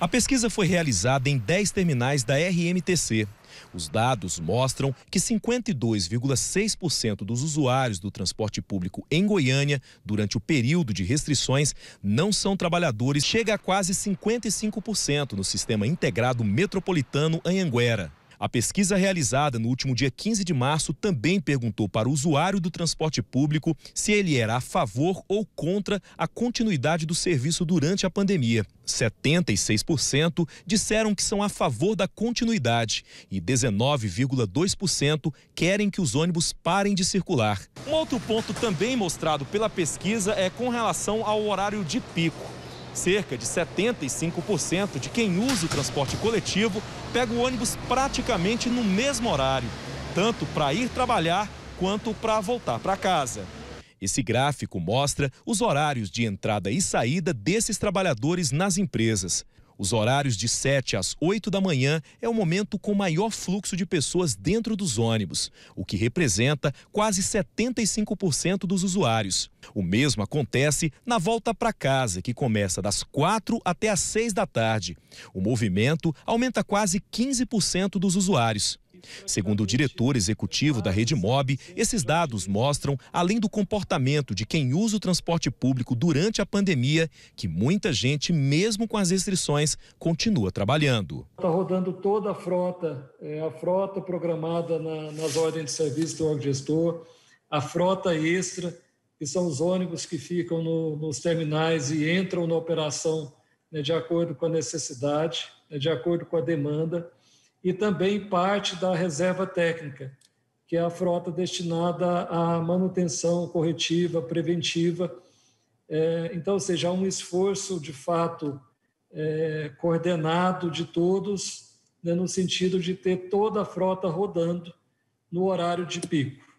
A pesquisa foi realizada em 10 terminais da RMTC. Os dados mostram que 52,6% dos usuários do transporte público em Goiânia, durante o período de restrições, não são trabalhadores, chega a quase 55% no Sistema Integrado Metropolitano Anhanguera. A pesquisa realizada no último dia 15 de março também perguntou para o usuário do transporte público se ele era a favor ou contra a continuidade do serviço durante a pandemia. 76% disseram que são a favor da continuidade e 19,2% querem que os ônibus parem de circular. Um outro ponto também mostrado pela pesquisa é com relação ao horário de pico. Cerca de 75% de quem usa o transporte coletivo pega o ônibus praticamente no mesmo horário, tanto para ir trabalhar quanto para voltar para casa. Esse gráfico mostra os horários de entrada e saída desses trabalhadores nas empresas. Os horários de 7 às 8 da manhã é o momento com maior fluxo de pessoas dentro dos ônibus, o que representa quase 75% dos usuários. O mesmo acontece na volta para casa, que começa das 4 até às 6 da tarde. O movimento aumenta quase 15% dos usuários. Segundo o diretor executivo da rede MOB, esses dados mostram, além do comportamento de quem usa o transporte público durante a pandemia, que muita gente, mesmo com as restrições, continua trabalhando. Está rodando toda a frota, é, a frota programada na, nas ordens de serviço do órgão gestor, a frota extra, que são os ônibus que ficam no, nos terminais e entram na operação né, de acordo com a necessidade, né, de acordo com a demanda e também parte da reserva técnica, que é a frota destinada à manutenção corretiva, preventiva. É, então, ou seja, há um esforço de fato é, coordenado de todos, né, no sentido de ter toda a frota rodando no horário de pico.